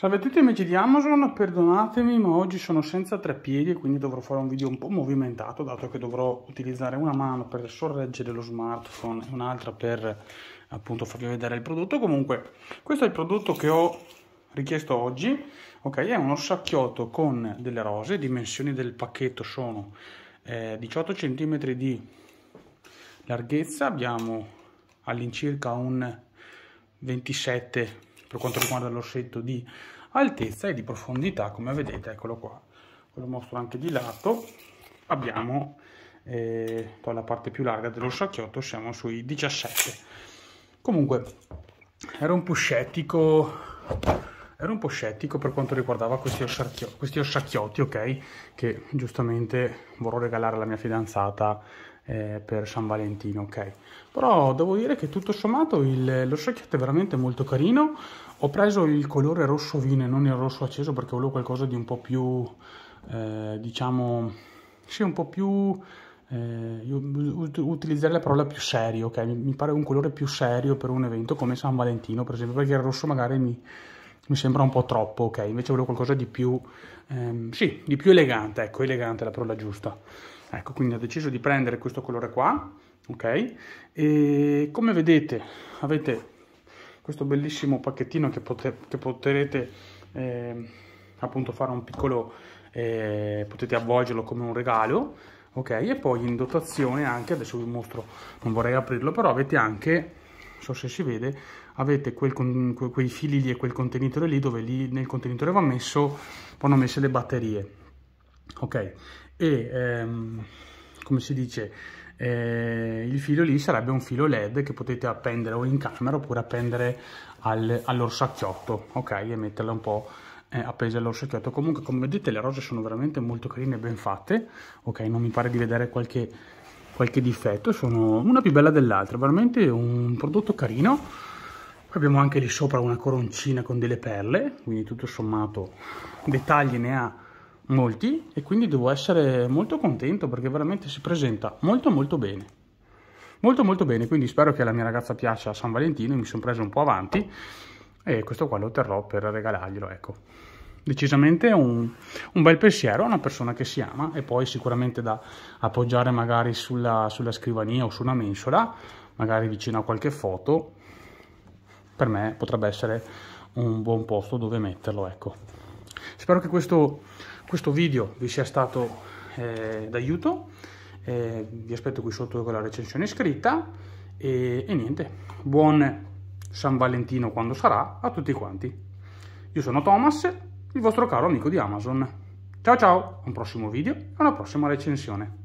Salve a tutti amici di Amazon, perdonatemi ma oggi sono senza tre piedi e quindi dovrò fare un video un po' movimentato dato che dovrò utilizzare una mano per sorreggere lo smartphone e un'altra per appunto farvi vedere il prodotto. Comunque questo è il prodotto che ho richiesto oggi, ok? È uno sacchiotto con delle rose, le dimensioni del pacchetto sono eh, 18 cm di larghezza, abbiamo all'incirca un 27 cm per quanto riguarda l'orsetto di altezza e di profondità come vedete eccolo qua ve lo mostro anche di lato abbiamo eh, la parte più larga dello sciacchiotto siamo sui 17 comunque ero un po' scettico ero un po' scettico per quanto riguardava questi, questi orsacchiotti ok che giustamente vorrò regalare alla mia fidanzata eh, per San Valentino, ok? Però devo dire che tutto sommato il, lo sacchietto è veramente molto carino. Ho preso il colore rosso vino e non il rosso acceso perché volevo qualcosa di un po' più, eh, diciamo, sì, un po' più... Eh, utilizzare la parola più serio, ok? Mi pare un colore più serio per un evento come San Valentino, per esempio, perché il rosso magari mi mi sembra un po' troppo, ok? Invece volevo qualcosa di più, ehm, sì, di più elegante, ecco, elegante è la parola giusta. Ecco, quindi ho deciso di prendere questo colore qua, ok? E come vedete avete questo bellissimo pacchettino che, poter, che potrete eh, appunto fare un piccolo, eh, potete avvolgerlo come un regalo, ok? E poi in dotazione anche, adesso vi mostro, non vorrei aprirlo, però avete anche so se si vede, avete quel, quei fili lì e quel contenitore lì dove lì nel contenitore va messo, vanno messe le batterie. Ok, e ehm, come si dice, eh, il filo lì sarebbe un filo LED che potete appendere o in camera oppure appendere al, all'orsacchiotto, ok, e metterla un po' eh, appese all'orsacchiotto. Comunque, come vedete, le rose sono veramente molto carine e ben fatte, ok, non mi pare di vedere qualche qualche difetto, sono una più bella dell'altra, veramente un prodotto carino. Poi abbiamo anche lì sopra una coroncina con delle perle, quindi tutto sommato dettagli ne ha molti e quindi devo essere molto contento perché veramente si presenta molto molto bene. Molto molto bene, quindi spero che la mia ragazza piaccia a San Valentino, mi sono preso un po' avanti e questo qua lo terrò per regalarglielo, ecco decisamente un, un, bel pensiero a una persona che si ama e poi sicuramente da appoggiare magari sulla, sulla scrivania o su una mensola, magari vicino a qualche foto, per me potrebbe essere un buon posto dove metterlo, ecco. Spero che questo, questo video vi sia stato eh, d'aiuto, eh, vi aspetto qui sotto con la recensione scritta e, e niente, buon San Valentino quando sarà a tutti quanti. Io sono Thomas, il vostro caro amico di Amazon. Ciao ciao, un prossimo video e una prossima recensione.